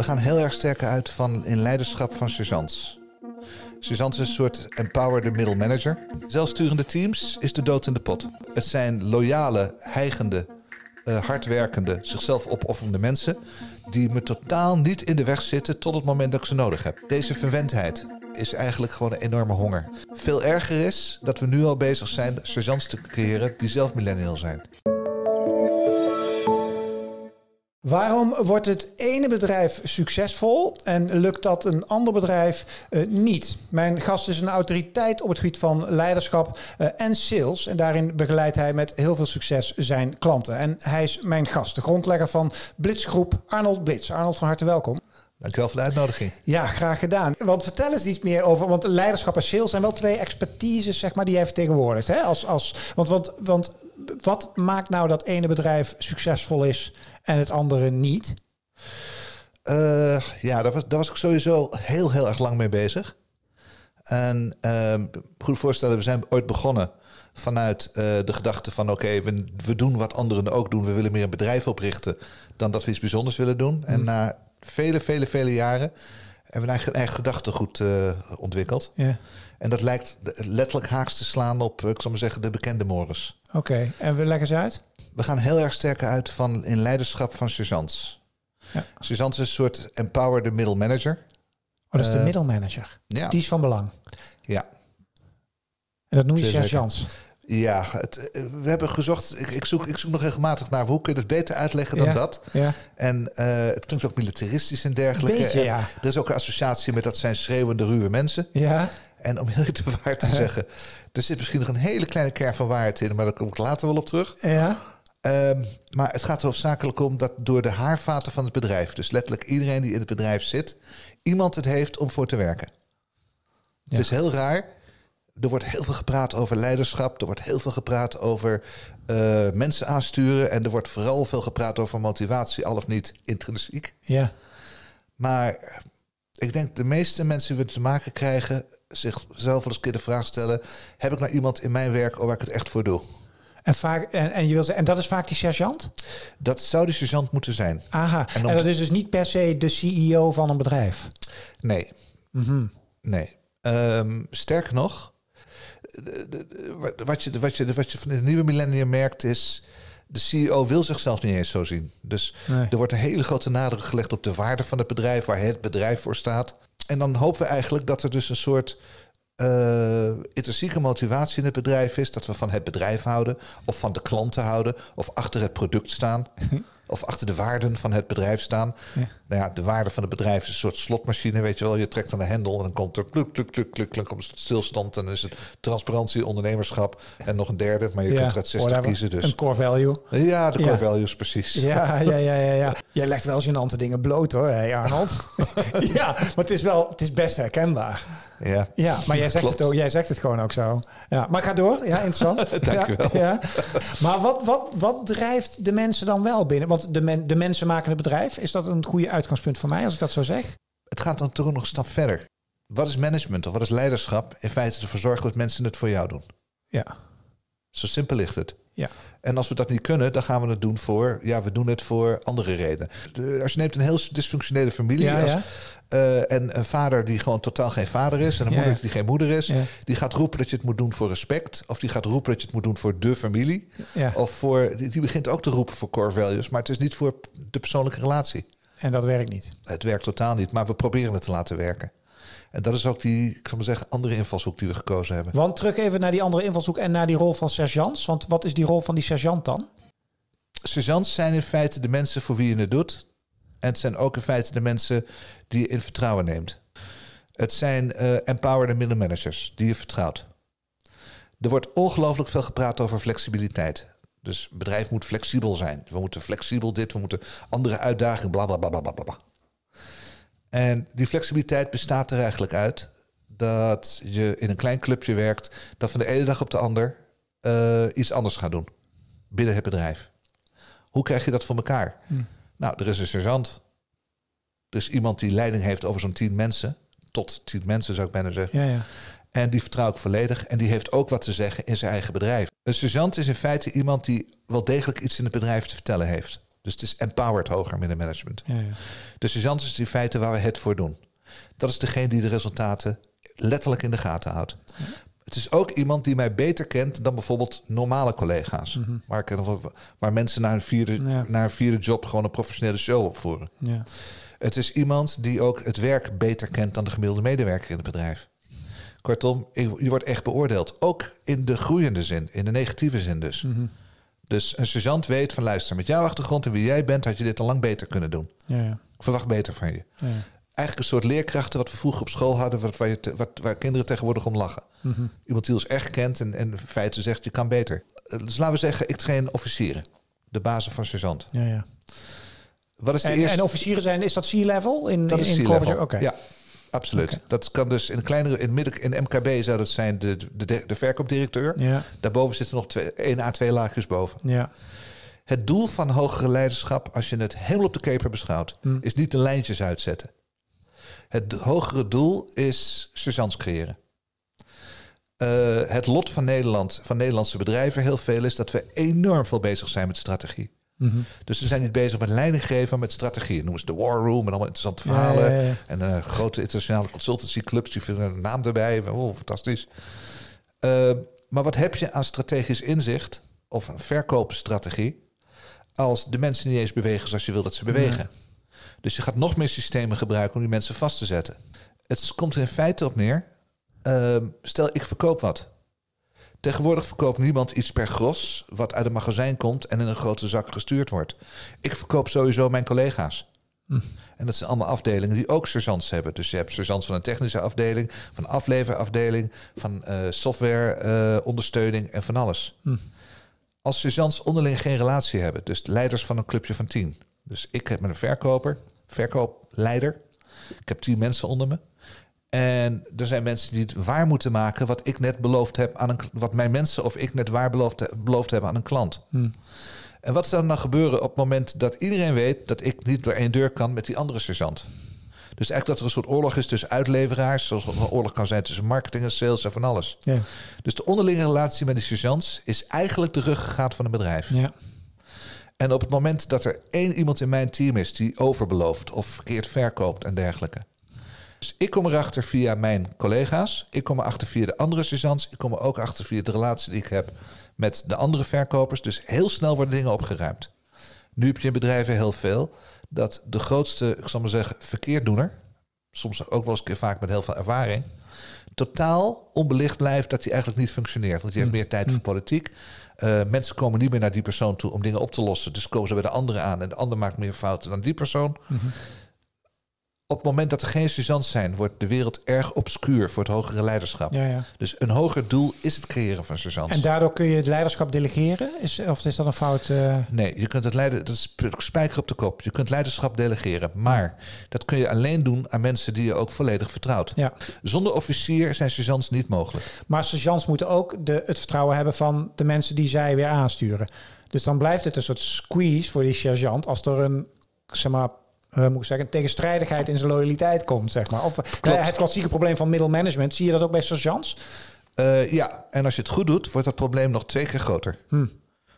We gaan heel erg sterk uit van in leiderschap van sergeants. Sergeants is een soort empowered middle manager. Zelfsturende teams is de dood in de pot. Het zijn loyale, heigende, eh, hardwerkende, zichzelf opofferende mensen... die me totaal niet in de weg zitten tot het moment dat ik ze nodig heb. Deze verwendheid is eigenlijk gewoon een enorme honger. Veel erger is dat we nu al bezig zijn sergeants te creëren die zelf millennial zijn. Waarom wordt het ene bedrijf succesvol en lukt dat een ander bedrijf eh, niet? Mijn gast is een autoriteit op het gebied van leiderschap eh, en sales. En daarin begeleidt hij met heel veel succes zijn klanten. En hij is mijn gast, de grondlegger van Blitzgroep, Arnold Blitz. Arnold, van harte welkom. Dankjewel voor de uitnodiging. Ja, graag gedaan. Want vertel eens iets meer over, want leiderschap en sales zijn wel twee expertises zeg maar, die hij vertegenwoordigt. Hè? Als, als, want, want, want wat maakt nou dat ene bedrijf succesvol is en het andere niet? Eh, ja, daar was, daar was ik sowieso heel, heel erg lang mee bezig. En uh, goed voorstellen, we zijn ooit begonnen vanuit eh, de gedachte van oké, we, we, doen wat anderen ook doen. We willen meer een bedrijf oprichten dan dat we iets bijzonders willen doen. En hmm. na vele, vele, vele jaren hebben we eigen, eigen goed uh, eh, ontwikkeld. Ja. En dat lijkt letterlijk haaks te slaan op, eh, ik zal maar zeggen, de bekende morris. Oké, en we leggen ze uit? We gaan heel erg sterk uit van in leiderschap van sergeants. Ja. Sergeant is een soort empowered middle manager. Oh, dat is de eh, middelmanager. Ja. Die is van belang. Ja. En dat noem je sergeants. Ja, het, eh, we hebben gezocht. Ik, ik, zoek, ik zoek nog regelmatig naar hoe kun je het beter uitleggen dan dat. Ja. En eh, het klinkt ook militaristisch en dergelijke. Er is ook een associatie met dat zijn schreeuwende, ruwe mensen. Ja. En om heel te waar te zeggen, er zit misschien nog een hele kleine kern van waarheid in, maar daar kom ik later wel op terug. Ja. Ehm, maar het gaat hoofdzakelijk om dat door de haarvaten van het bedrijf, dus letterlijk iedereen die in het bedrijf zit, iemand het heeft om voor te werken. Het is heel raar er wordt heel veel gepraat over leiderschap. Er wordt heel veel gepraat over eh, mensen aansturen. En er wordt vooral veel gepraat over motivatie, al of niet intrinsiek. Ja. Maar ik denk de meeste mensen die we te maken krijgen, zichzelf wel eens keer de vraag stellen: heb ik nou iemand in mijn werk waar ik het echt voor doe? En, vaak, en, en, je wil en dat is vaak die sergeant? Dat zou de sergeant moeten zijn. Aha, en, dat is dus niet per se de CEO van een bedrijf? Nee. Mhm. Nee. Ehm, sterker nog, wat, je, wat, je, van het nieuwe millennium merkt is de CEO wil zichzelf niet eens zo zien. Dus er wordt een hele grote nadruk gelegd op de waarde van het bedrijf, waar het bedrijf voor staat. En dan hopen we eigenlijk dat er dus een soort eh, intrinsieke motivatie in het bedrijf is. Dat we van het bedrijf houden, of van de klanten houden, of achter het product staan. of achter de waarden van het bedrijf staan. Nou ja, de waarde van het bedrijf is een soort slotmachine, weet je wel. Je trekt aan de hendel en dan komt er kluk, kluk, kluk, kluk, kluk, komt stilstand. En dan is het transparantie, ondernemerschap en nog een derde. Maar je kunt het uit 60 kiezen. Dus. Een core value. Ja, de core values, precies. Ja, ja, ja, ja, ja. Jij legt wel gênante dingen bloot hoor, Hey Arnold. ja, maar het is wel, het is best herkenbaar. Ja, ja maar jij zegt, het ook, jij zegt het gewoon ook zo. Ja, maar ga door. Ja, interessant. Dank ja, wel. Ja. Maar wat, wat, wat drijft de mensen dan wel binnen? Want de, men, de mensen maken het bedrijf. Is dat een goede uitgangspunt voor mij als ik dat zo zeg? Het gaat dan toch nog een stap verder. Wat is management of wat is leiderschap? In feite ervoor zorgen dat mensen het voor jou doen. Ja. Zo simpel ligt het. Ja. En als we dat niet kunnen, dan gaan we het doen voor, ja, we doen het voor andere redenen. als je neemt een heel dysfunctionele familie als, eh, en een vader die gewoon totaal geen vader is en een moeder die geen moeder is, die gaat roepen dat je het moet doen voor respect, of die gaat roepen dat je het moet doen voor de familie, of voor, die begint ook te roepen voor core values, maar het is niet voor de persoonlijke relatie. En dat werkt niet. Het werkt totaal niet, maar we proberen het te laten werken. En dat is ook die, ik zou maar zeggen, andere invalshoek die we gekozen hebben. Want terug even naar die andere invalshoek en naar die rol van sergeants. Want wat is die rol van die sergeant dan? Sergeants zijn in feite de mensen voor wie je het doet. En het zijn ook in feite de mensen die je in vertrouwen neemt. Het zijn uh, empowered managers die je vertrouwt. Er wordt ongelooflijk veel gepraat over flexibiliteit. Dus het bedrijf moet flexibel zijn. We moeten flexibel dit, we moeten andere uitdagingen, bla bla bla bla bla. En die flexibiliteit bestaat er eigenlijk uit dat je in een klein clubje werkt, dat van de ene dag op de ander eh, iets anders gaat doen binnen het bedrijf. Hoe krijg je dat voor elkaar? Hmm. Nou, er is een sergeant. Er is iemand die leiding heeft over zo'n tien mensen. Tot tien mensen zou ik bijna zeggen. Ja, ja. En die vertrouw ik volledig. En die heeft ook wat te zeggen in zijn eigen bedrijf. Een sergeant is in feite iemand die wel degelijk iets in het bedrijf te vertellen heeft. Dus het is empowered hoger middenmanagement. Ja, ja. De dus sergeant is in feite waar we het voor doen. Dat is degene die de resultaten letterlijk in de gaten houdt. Het is ook iemand die mij beter kent dan bijvoorbeeld normale collega's. Mhm. waar, waar, mensen naar een, vierde, naar een job gewoon een professionele show opvoeren. Het is iemand die ook het werk beter kent dan de gemiddelde medewerker in het bedrijf. Kortom, je wordt echt beoordeeld. Ook in de groeiende zin, in de negatieve zin dus. Mm dus een sergeant weet van luister, met jouw achtergrond en wie jij bent, had je dit al lang beter kunnen doen. Ja, ja. Ik verwacht beter van je. Ja, Eigenlijk een soort leerkrachten wat we vroeger op school hadden, wat, waar, wat, kinderen tegenwoordig om lachen. Mhm. Iemand die ons echt kent en, en in feiten zegt, je kan beter. Eh, dus laten we zeggen, ik train officieren. De basis van sergeant. Ja, ja. Wat is de en, eerste... en officieren zijn, is dat C-level? In, dat in, in, is C-level, okay. ja. Absoluut. Dat kan dus in kleinere, in, midden, in MKB zou dat zijn de, de, de verkoopdirecteur. Ja. Daarboven zitten nog twee, één à twee laagjes boven. Ja. Het doel van hogere leiderschap, als je het helemaal op de keper beschouwt, mm. is niet de lijntjes uitzetten. Het hogere doel is surgeants creëren. Eh, het lot van Nederland, van Nederlandse bedrijven, heel veel is dat we enorm veel bezig zijn met strategie. Mhm. Dus ze zijn niet bezig met leidinggeven, met strategie. Noemen ze de War Room en allemaal interessante verhalen. En eh, grote internationale consultancyclubs die vinden een naam erbij. Oh, fantastisch. Eh, maar wat heb je aan strategisch inzicht of een verkoopstrategie als de mensen niet eens bewegen zoals je wil dat ze bewegen? Dus je gaat nog meer systemen gebruiken om die mensen vast te zetten. Het komt er in feite op neer. Ehm, stel, ik verkoop wat. Tegenwoordig verkoopt niemand iets per gros wat uit een magazijn komt en in een grote zak gestuurd wordt. Ik verkoop sowieso mijn collega's. Hm. En dat zijn allemaal afdelingen die ook sergeants hebben. Dus je hebt sergeants van een technische afdeling, van afleverafdeling, van uh, software eh, ondersteuning en van alles. Hm. Als sergeants onderling geen relatie hebben, dus leiders van een clubje van tien. Dus ik heb een verkoper, verkoopleider. Ik heb tien mensen onder me. En er zijn mensen die het waar moeten maken wat ik net beloofd heb aan een wat mijn mensen of ik net waar beloofd, beloofd hebben aan een klant. Hmm. En wat zou er dan gebeuren op het moment dat iedereen weet dat ik niet door één deur kan met die andere sergeant? Dus eigenlijk dat er een soort oorlog is tussen uitleveraars, zoals een oorlog kan zijn tussen marketing en sales en van alles. Ja. Dus de onderlinge relatie met de sergeants is eigenlijk de ruggengraat van een bedrijf. Ja. En op het moment dat er één iemand in mijn team is die overbelooft of verkeerd verkoopt en dergelijke, dus ik kom erachter via mijn collega's. Ik kom erachter via de andere sezants. Ik kom er ook achter via de relatie die ik heb met de andere verkopers. Dus heel snel worden dingen opgeruimd. Nu heb je in bedrijven heel veel dat de grootste, ik zal maar zeggen, verkeerdoener, soms ook wel eens vaak met heel veel ervaring, totaal onbelicht blijft dat hij eigenlijk niet functioneert. Want je heeft mm. meer tijd voor mm. politiek. Eh, mensen komen niet meer naar die persoon toe om dingen op te lossen. Dus komen ze bij de andere aan en de ander maakt meer fouten dan die persoon. Mm-hmm op het moment dat er geen Suzanne zijn, wordt de wereld erg obscuur voor het hogere leiderschap. Dus een hoger doel is het creëren van Suzanne. En daardoor kun je het leiderschap delegeren? Is, of is dat een fout? Eh? Nee, je kunt het leiden, dat is spijker op de kop. Je kunt leiderschap delegeren, maar dat kun je alleen doen aan mensen die je ook volledig vertrouwt. Ja. Zonder officier zijn Suzanne's niet mogelijk. Maar Suzanne's moeten ook de, het vertrouwen hebben van de mensen die zij weer aansturen. Dus dan blijft het een soort squeeze voor die sergeant als er een zeg maar, uh, moet ik zeggen, tegenstrijdigheid in zijn loyaliteit komt, zeg maar. Of eh, het klassieke probleem van middelmanagement. Zie je dat ook bij sergeants? Uh, ja, en als je het goed doet, wordt dat probleem nog twee keer groter. Hm.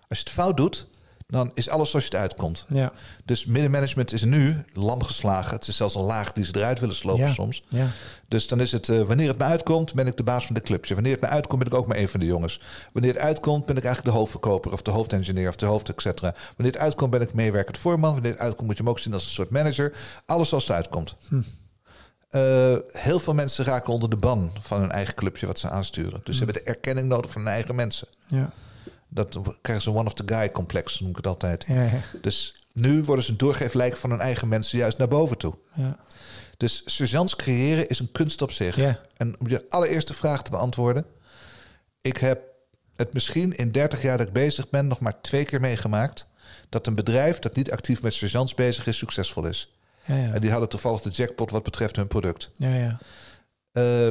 Als je het fout doet, dan is alles zoals je het uitkomt. Ja. Dus middenmanagement is nu lam geslagen. Het is zelfs een laag die ze eruit willen slopen soms. Ja. Dus dan is het, eh, wanneer het me uitkomt, ben ik de baas van de clubje. Wanneer het me uitkomt, ben ik ook maar een van de jongens. Wanneer het uitkomt, ben ik eigenlijk de hoofdverkoper of de hoofdengineer of de hoofd, etcetera. Wanneer het uitkomt, ben ik meewerkend voorman. Wanneer het uitkomt, moet je hem ook zien als een soort manager. Alles zoals het uitkomt. Hm. Eh, heel veel mensen raken onder de ban van hun eigen clubje wat ze aansturen. Dus ze hm. hebben de erkenning nodig van hun eigen mensen. Ja. Dat krijgen ze een one-of-the-guy-complex, noem ik het altijd. Ja, Dus nu worden ze doorgeeflijk van hun eigen mensen juist naar boven toe. Ja. Dus sergeants creëren is een kunst op zich. En om je allereerste vraag te beantwoorden. Ik heb het misschien in 30 jaar dat ik bezig ben nog maar twee keer meegemaakt. Dat een bedrijf dat niet actief met sergeants bezig is, succesvol is. En die hadden toevallig de jackpot wat betreft hun product. Ja, ja. Eh,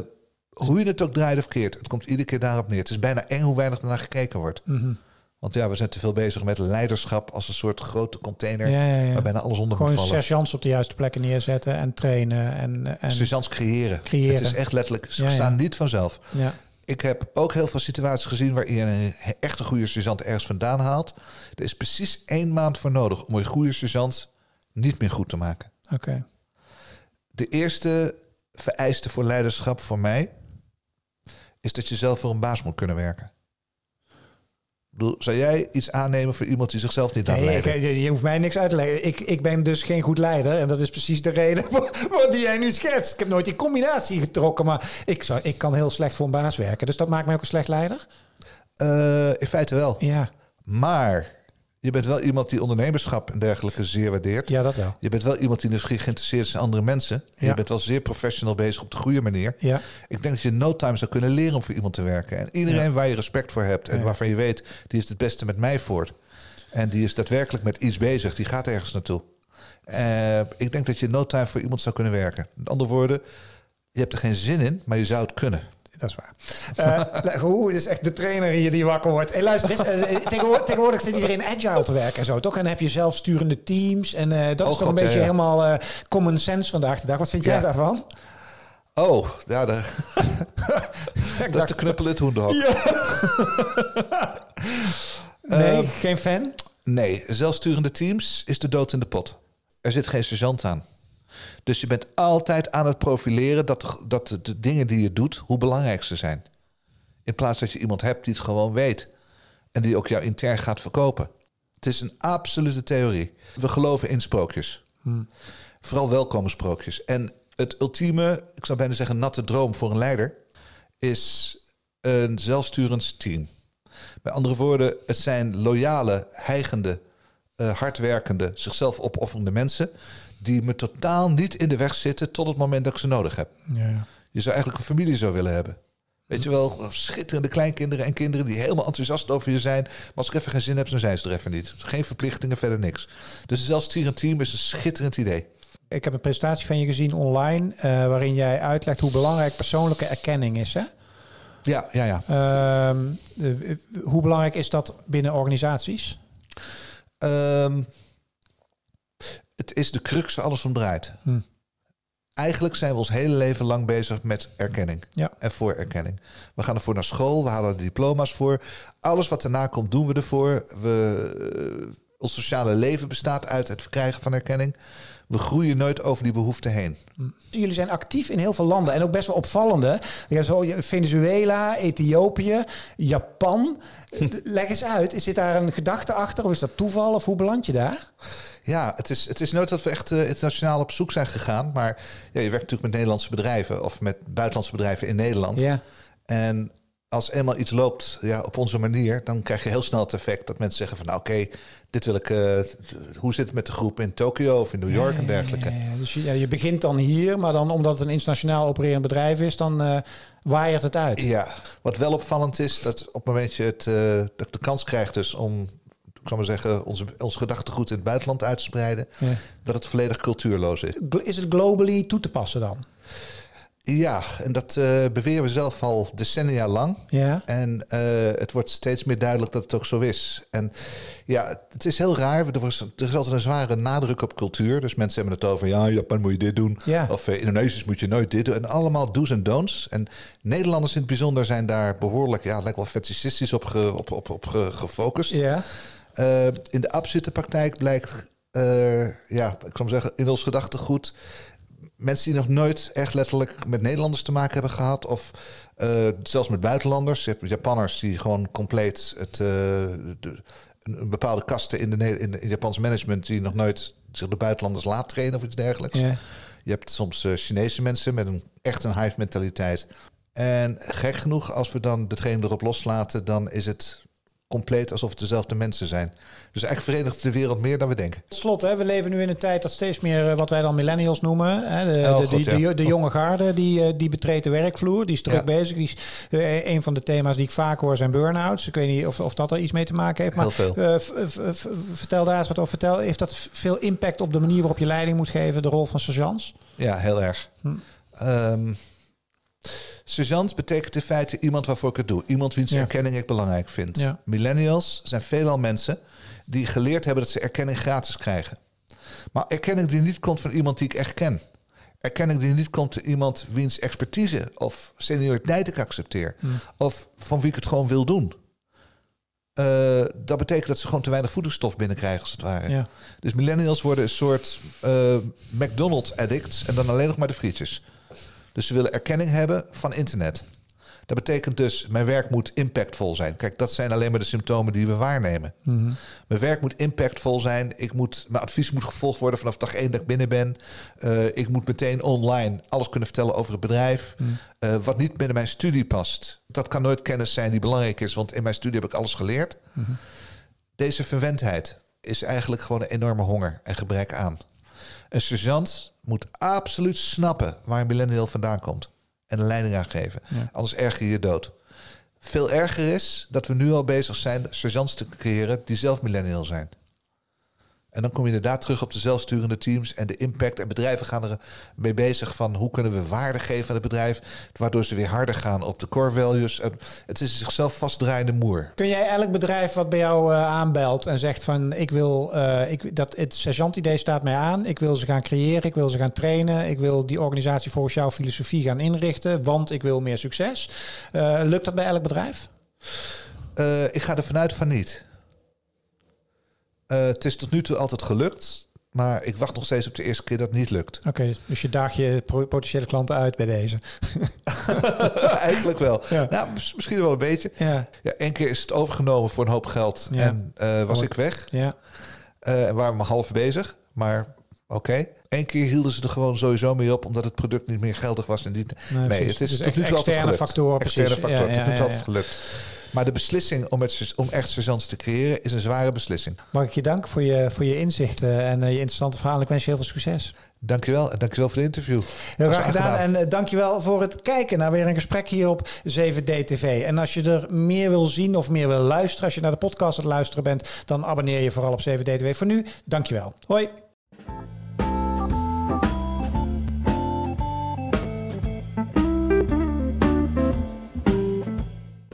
hoe je het ook draait of keert, het komt iedere keer daarop neer. Het is bijna eng hoe weinig naar gekeken wordt. Mhm. Want ja, we zijn te veel bezig met leiderschap als een soort grote container waar bijna alles onder Gewoon moet vallen. sergeants op de juiste plekken neerzetten en trainen. En, en sergeants creëren. Het is echt letterlijk, ze staan niet vanzelf. Ik heb ook heel veel situaties gezien waarin je een echte goede sergeant ergens vandaan haalt. Er is precies één maand voor nodig om een goede sergeant niet meer goed te maken. Oké. De eerste vereiste voor leiderschap voor mij is dat je zelf voor een baas moet kunnen werken. zou jij iets aannemen voor iemand die zichzelf niet nee, aan je hoeft mij niks uit te leggen. Ik, ik ben dus geen goed leider. En dat is precies de reden wat die jij nu schetst. Ik heb nooit die combinatie getrokken. Maar ik, zou, ik kan heel slecht voor een baas werken. Dus dat maakt mij ook een slecht leider? Uh, in feite wel. Ja. Maar je bent wel iemand die ondernemerschap en dergelijke zeer waardeert. Ja, dat wel. Je bent wel iemand die nieuwsgierig geïnteresseerd is in andere mensen. Ja. Je bent wel zeer professional bezig op de goede manier. Ja. Ik denk dat je no time zou kunnen leren om voor iemand te werken. En iedereen waar je respect voor hebt en waarvan je weet, die is het beste met mij voor. En die is daadwerkelijk met iets bezig, die gaat ergens naartoe. Eh, ik denk dat je no time voor iemand zou kunnen werken. Met andere woorden, je hebt er geen zin in, maar je zou het kunnen dat is waar. hoe eh, is echt de trainer hier die wakker wordt. Hey, luister, eh, eh, tegenwoordig, zit iedereen agile te werken en zo, toch? En heb je zelfsturende teams. En dat is oh, toch een beetje helemaal common sense vandaag de dag. Wat vind jij daarvan? Oh, ja, de... dat is de knuppel in nee, ehm, geen fan? Nee, zelfsturende teams is de dood in de pot. Er zit geen sergeant aan. Dus je bent altijd aan het profileren dat, de, dat de, dingen die je doet, hoe belangrijk ze zijn. In plaats dat je iemand hebt die het gewoon weet. En die ook jou intern gaat verkopen. Het is een absolute theorie. We geloven in sprookjes. Hmm. Vooral welkome sprookjes. En het ultieme, ik zou bijna zeggen natte droom voor een leider, is een zelfsturend team. Met andere woorden, het zijn loyale, heigende, eh, hardwerkende, zichzelf opofferende mensen die me totaal niet in de weg zitten tot het moment dat ik ze nodig heb. Ja. Je zou eigenlijk een familie zou willen hebben. Weet je wel, schitterende kleinkinderen en kinderen die helemaal enthousiast over je zijn. Maar als ik even geen zin heb, dan zijn ze er even niet. Geen verplichtingen, verder niks. Dus zelfs Tier Team is een schitterend idee. Ik heb een presentatie van je gezien online, eh, waarin jij uitlegt hoe belangrijk persoonlijke erkenning is. Hè? Ja, ja, ja. Ehm, eh, hoe belangrijk is dat binnen organisaties? Um, het is de crux alles om draait. Hm. Eigenlijk zijn we ons hele leven lang bezig met erkenning en voor erkenning. We gaan ervoor naar school, we halen diploma's voor. Alles wat erna komt, doen we ervoor. We, eh, ons sociale leven bestaat uit het verkrijgen van erkenning we groeien nooit over die behoefte heen. Jullie zijn actief in heel veel landen en ook best wel opvallende. Ja, hebt zo Venezuela, Ethiopië, Japan. Hm. Leg eens uit, zit daar een gedachte achter of is dat toeval of hoe beland je daar? Ja, het is, het is nooit dat we echt eh, internationaal op zoek zijn gegaan. Maar ja, je werkt natuurlijk met Nederlandse bedrijven of met buitenlandse bedrijven in Nederland. Ja. En als eenmaal iets loopt ja, op onze manier, dan krijg je heel snel het effect dat mensen zeggen van nou oké, dit wil ik. Eh, hoe zit het met de groep in Tokio of in New York en dergelijke? dus je, je, begint dan hier, maar dan omdat het een internationaal opererend bedrijf is, dan uh, eh, waaiert het uit. Ja, wat wel opvallend is, dat op het moment je het, eh, de, kans krijgt dus om ik zou maar zeggen, onze, ons gedachtegoed in het buitenland uit te spreiden, dat het volledig cultuurloos is. Is het globally toe te passen dan? Ja, en dat eh, beweren we zelf al decennia lang. Ja. En eh, het wordt steeds meer duidelijk dat het ook zo is. En ja, het is heel raar. Er, was, er is altijd een zware nadruk op cultuur. Dus mensen hebben het over, ja, in Japan moet je dit doen. Of uh, Indonesisch moet je nooit dit doen. En allemaal do's en don'ts. En Nederlanders in het bijzonder zijn daar behoorlijk, ja, lijkt wel fetishistisch op, op, op, gefocust. Ja. in de absolute praktijk blijkt, ja, ik zou zeggen, in ons gedachtegoed mensen die nog nooit echt letterlijk met Nederlanders te maken hebben gehad. Of eh, zelfs met buitenlanders. Je hebt Japanners die gewoon compleet het, eh, een bepaalde kasten in, de, in, de, Japans management die nog nooit de buitenlanders laat trainen of iets dergelijks. Ja. Je hebt soms eh, Chinese mensen met een echt een hive mentaliteit. En gek genoeg, als we dan degene erop loslaten, dan is het compleet alsof het dezelfde mensen zijn. Dus eigenlijk verenigt de wereld meer dan we denken. Tot slot, hè, we leven nu in een tijd dat steeds meer eh, wat wij dan millennials noemen. Hè, de, oh, de, de, jonge garde, die, eh, die betreedt de werkvloer, die is druk bezig. Die is, eh, een van de thema's die ik vaak hoor zijn burn-outs. Ik weet niet of, of dat er iets mee te maken heeft. Maar veel. vertel daar eens wat over. Vertel, heeft dat veel impact op de manier waarop je leiding moet geven, de rol van sergeants? Ja, heel erg. Hm. Ehm, Sergeant betekent in feite iemand waarvoor ik het doe. Iemand wiens erkenning ik belangrijk vind. Millennials zijn veelal mensen die geleerd hebben dat ze erkenning gratis krijgen. Maar erkenning die niet komt van iemand die ik echt ken. Erkenning die niet komt van iemand wiens expertise of senioriteit ik accepteer. Hmm. Of van wie ik het gewoon wil doen. Eh, dat betekent dat ze gewoon te weinig voedingsstof binnenkrijgen, als het ware. Dus millennials worden een soort eh, McDonald's addicts en dan alleen nog maar de frietjes. Dus ze willen erkenning hebben van internet. Dat betekent dus, mijn werk moet impactvol zijn. Kijk, dat zijn alleen maar de symptomen die we waarnemen. Mhm. Mijn werk moet impactvol zijn. Ik moet, mijn advies moet gevolgd worden vanaf dag één dat ik binnen ben. Eh, ik moet meteen online alles kunnen vertellen over het bedrijf. Mhm. Eh, wat niet binnen mijn studie past. Dat kan nooit kennis zijn die belangrijk is, want in mijn studie heb ik alles geleerd. Mhm. Deze verwendheid is eigenlijk gewoon een enorme honger en gebrek aan. Een sergeant moet absoluut snappen waar een millennial vandaan komt. En een leiding aan geven. Anders erger je je dood. Veel erger is dat we nu al bezig zijn sergeants te creëren die zelf millennial zijn. En dan kom je inderdaad terug op de zelfsturende teams en de impact. En bedrijven gaan er mee bezig van hoe kunnen we waarde geven aan het bedrijf. Waardoor ze weer harder gaan op de core values. Het is zichzelf vastdraaiende moer. Kun jij elk bedrijf wat bij jou eh, aanbelt en zegt van ik wil eh, ik, dat het sergeant idee staat mij aan. Ik wil ze gaan creëren, ik wil ze gaan trainen. Ik wil die organisatie volgens jouw filosofie gaan inrichten. Want ik wil meer succes. Eh, lukt dat bij elk bedrijf? ik ga er vanuit van niet. Eh, het is tot nu toe altijd gelukt. Maar ik wacht nog steeds op de eerste keer dat het niet lukt. Oké, dus, dus je daag je potentiële klanten uit bij deze. Eigenlijk wel. Ja. Nou, misschien wel een beetje. Ja. ja. Eén keer is het overgenomen voor een hoop geld en eh, was ik weg. Ja. Uh, en waren we half bezig, maar oké. Eén keer hielden ze er gewoon sowieso mee op, omdat het product niet meer geldig was. En die... nee, het is dus tot nu toe altijd Factoren, externe factoren, het is tot nu toe altijd gelukt. Maar de beslissing om, het, om echt sergeants te creëren is een zware beslissing. Mag ik je danken voor je, voor je inzichten en eh, je interessante verhalen. Ik wens je heel veel succes. Dankjewel en dankjewel voor het interview. Heel graag gedaan en uh, dankjewel voor het kijken naar weer een gesprek hier op 7 DTV. En als je er meer wil zien of meer wil luisteren, als je naar de podcast aan het luisteren bent, dan abonneer je vooral op 7D TV. Voor nu, dankjewel. Hoi.